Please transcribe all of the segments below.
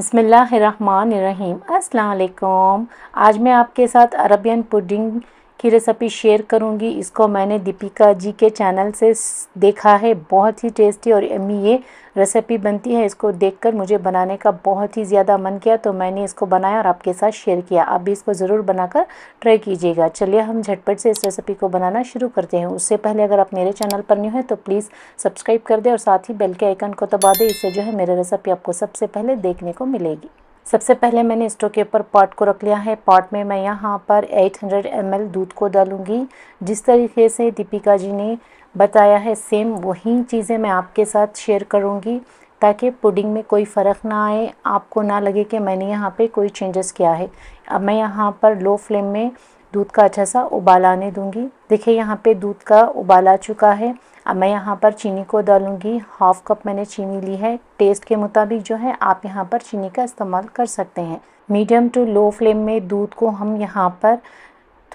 बसमिल्ल run रहीम अस्सलाम वालेकुम आज मैं आपके साथ अरबियन पुडिंग की रेसिपी शेयर करूंगी इसको मैंने दीपिका जी के चैनल से देखा है बहुत ही टेस्टी और अम्मी ये रेसिपी बनती है इसको देखकर मुझे बनाने का बहुत ही ज़्यादा मन किया तो मैंने इसको बनाया और आपके साथ शेयर किया आप भी इसको ज़रूर बनाकर ट्राई कीजिएगा चलिए हम झटपट से इस रेसिपी को बनाना शुरू करते हैं उससे पहले अगर आप मेरे चैनल पर न्यू हैं तो प्लीज़ सब्सक्राइब कर दें और साथ ही बेल के आइकन को दबा दें इससे जो है मेरी रेसिपी आपको सबसे पहले देखने को मिलेगी सबसे पहले मैंने स्टोव के ऊपर पॉट को रख लिया है पॉट में मैं यहाँ पर 800 हंड्रेड दूध को डालूँगी जिस तरीके से दीपिका जी ने बताया है सेम वही चीज़ें मैं आपके साथ शेयर करूँगी ताकि पुडिंग में कोई फ़र्क ना आए आपको ना लगे कि मैंने यहाँ पे कोई चेंजेस किया है अब मैं यहाँ पर लो फ्लेम में दूध का अच्छा सा उबाल आने दूंगी देखिए यहाँ पे दूध का उबाल आ चुका है अब मैं यहाँ पर चीनी को डालूंगी हाफ़ कप मैंने चीनी ली है टेस्ट के मुताबिक जो है आप यहाँ पर चीनी का इस्तेमाल कर सकते हैं मीडियम टू लो फ्लेम में दूध को हम यहाँ पर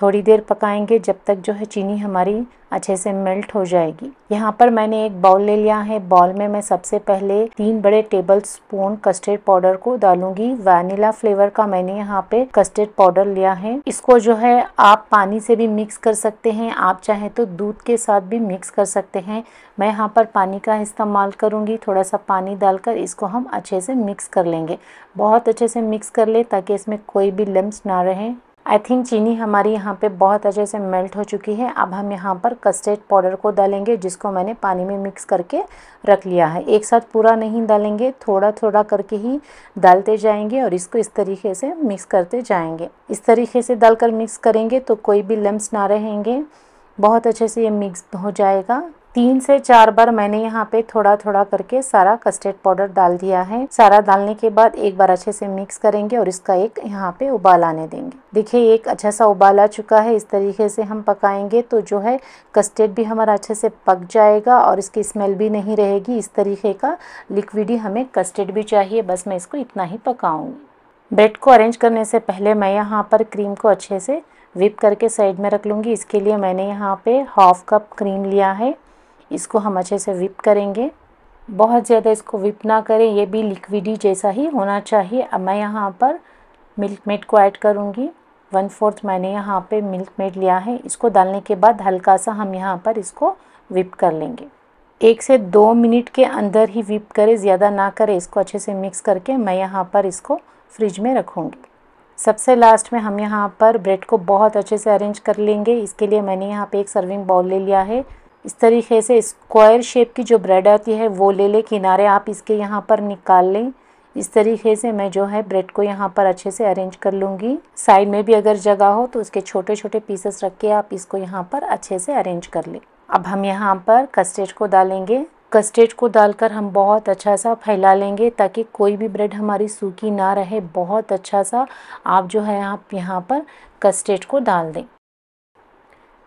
थोड़ी देर पकाएंगे जब तक जो है चीनी हमारी अच्छे से मेल्ट हो जाएगी यहाँ पर मैंने एक बाउल ले लिया है बाउल में मैं सबसे पहले तीन बड़े टेबल स्पून कस्टर्ड पाउडर को डालूंगी वैनिला फ्लेवर का मैंने यहाँ पे कस्टर्ड पाउडर लिया है इसको जो है आप पानी से भी मिक्स कर सकते हैं आप चाहे तो दूध के साथ भी मिक्स कर सकते हैं मैं यहाँ पर पानी का इस्तेमाल करूँगी थोड़ा सा पानी डालकर इसको हम अच्छे से मिक्स कर लेंगे बहुत अच्छे से मिक्स कर ले ताकि इसमें कोई भी लम्ब ना रहें आई थिंक चीनी हमारी यहाँ पे बहुत अच्छे से मेल्ट हो चुकी है अब हम यहाँ पर कस्टर्ड पाउडर को डालेंगे जिसको मैंने पानी में मिक्स करके रख लिया है एक साथ पूरा नहीं डालेंगे थोड़ा थोड़ा करके ही डालते जाएंगे और इसको इस तरीके से मिक्स करते जाएंगे इस तरीके से डालकर मिक्स करेंगे तो कोई भी लम्ब ना रहेंगे बहुत अच्छे से ये मिक्स हो जाएगा तीन से चार बार मैंने यहाँ पे थोड़ा थोड़ा करके सारा कस्टर्ड पाउडर डाल दिया है सारा डालने के बाद एक बार अच्छे से मिक्स करेंगे और इसका एक यहाँ पे उबाल आने देंगे देखिए एक अच्छा सा उबाल आ चुका है इस तरीके से हम पकाएंगे तो जो है कस्टर्ड भी हमारा अच्छे से पक जाएगा और इसकी स्मेल भी नहीं रहेगी इस तरीके का लिक्विड ही हमें कस्टर्ड भी चाहिए बस मैं इसको इतना ही पकाऊंगी ब्रेड को अरेंज करने से पहले मैं यहाँ पर क्रीम को अच्छे से विप करके साइड में रख लूँगी इसके लिए मैंने यहाँ पे हाफ कप क्रीम लिया है इसको हम अच्छे से विप करेंगे बहुत ज़्यादा इसको विप ना करें ये भी लिक्विडी जैसा ही होना चाहिए अब मैं यहाँ पर मिल्क मेड को ऐड करूँगी वन फोर्थ मैंने यहाँ पे मिल्क मेड लिया है इसको डालने के बाद हल्का सा हम यहाँ पर इसको विप कर लेंगे एक से दो मिनट के अंदर ही विप करें ज़्यादा ना करें इसको अच्छे से मिक्स करके मैं यहाँ पर इसको फ्रिज में रखूँगी सबसे लास्ट में हम यहाँ पर ब्रेड को बहुत अच्छे से अरेंज कर लेंगे इसके लिए मैंने यहाँ पे एक सर्विंग बाउल ले लिया है इस तरीके से स्क्वायर शेप की जो ब्रेड आती है वो ले लें किनारे आप इसके यहाँ पर निकाल लें इस तरीके से मैं जो है ब्रेड को यहाँ पर अच्छे से अरेंज कर लूँगी साइड में भी अगर जगह हो तो उसके छोटे छोटे पीसेस रख के आप इसको यहाँ पर अच्छे से अरेंज कर लें अब हम यहाँ पर कस्टर्ड को डालेंगे कस्टर्ड को डालकर हम बहुत अच्छा सा फैला लेंगे ताकि कोई भी ब्रेड हमारी सूखी ना रहे बहुत अच्छा सा आप जो है आप यहाँ पर कस्टेड को डाल दें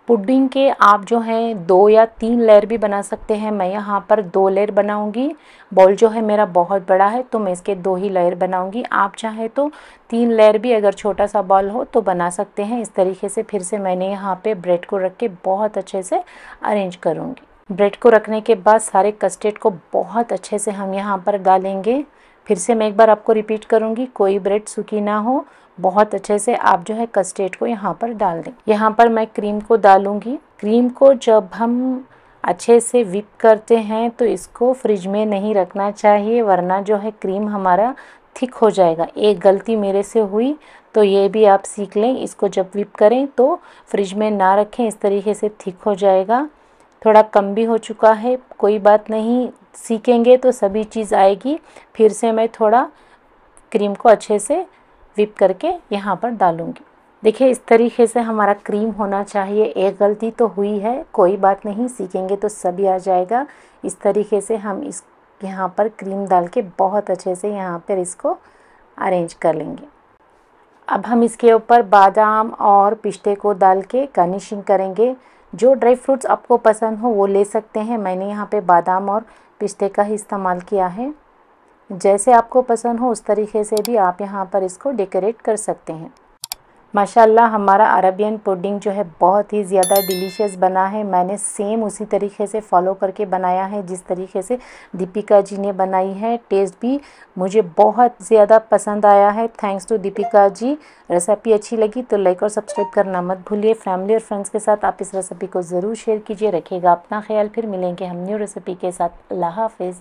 पुडिंग के आप जो हैं दो या तीन लेयर भी बना सकते हैं मैं यहाँ पर दो लेयर बनाऊँगी बॉल जो है मेरा बहुत बड़ा है तो मैं इसके दो ही लेयर बनाऊँगी आप चाहे तो तीन लेयर भी अगर छोटा सा बॉल हो तो बना सकते हैं इस तरीके से फिर से मैंने यहाँ पे ब्रेड को रख के बहुत अच्छे से अरेंज करूँगी ब्रेड को रखने के बाद सारे कस्टर्ड को बहुत अच्छे से हम यहाँ पर डालेंगे फिर से मैं एक बार आपको रिपीट करूँगी कोई ब्रेड सूखी ना हो बहुत अच्छे से आप जो है कस्टेड को यहाँ पर डाल दें यहाँ पर मैं क्रीम को डालूँगी क्रीम को जब हम अच्छे से विप करते हैं तो इसको फ्रिज में नहीं रखना चाहिए वरना जो है क्रीम हमारा थिक हो जाएगा एक गलती मेरे से हुई तो ये भी आप सीख लें इसको जब विप करें तो फ्रिज में ना रखें इस तरीके से थिक हो जाएगा थोड़ा कम भी हो चुका है कोई बात नहीं सीखेंगे तो सभी चीज़ आएगी फिर से मैं थोड़ा क्रीम को अच्छे से विप करके यहाँ पर डालूँगी देखिए इस तरीके से हमारा क्रीम होना चाहिए एक गलती तो हुई है कोई बात नहीं सीखेंगे तो सभी आ जाएगा इस तरीके से हम इस यहाँ पर क्रीम डाल के बहुत अच्छे से यहाँ पर इसको अरेंज कर लेंगे अब हम इसके ऊपर बादाम और पिस्ते को डाल के गार्निशिंग करेंगे जो ड्राई फ्रूट्स आपको पसंद हो वो ले सकते हैं मैंने यहाँ पे बादाम और पिस्ते का ही इस्तेमाल किया है जैसे आपको पसंद हो उस तरीके से भी आप यहाँ पर इसको डेकोरेट कर सकते हैं माशाल्लाह हमारा अरबियन पुडिंग जो है बहुत ही ज़्यादा डिलीशियस बना है मैंने सेम उसी तरीके से फॉलो करके बनाया है जिस तरीके से दीपिका जी ने बनाई है टेस्ट भी मुझे बहुत ज़्यादा पसंद आया है thanks to Deepika ji recipe अच्छी लगी तो लाइक और सब्सक्राइब करना मत भूलिए फैमिली और फ्रेंड्स के साथ आप इस रेसिपी को ज़रूर शेयर कीजिए रखिएगा अपना ख्याल फिर मिलेंगे हम न्यू रेसिपी के साथ अल्लाह हाफिज़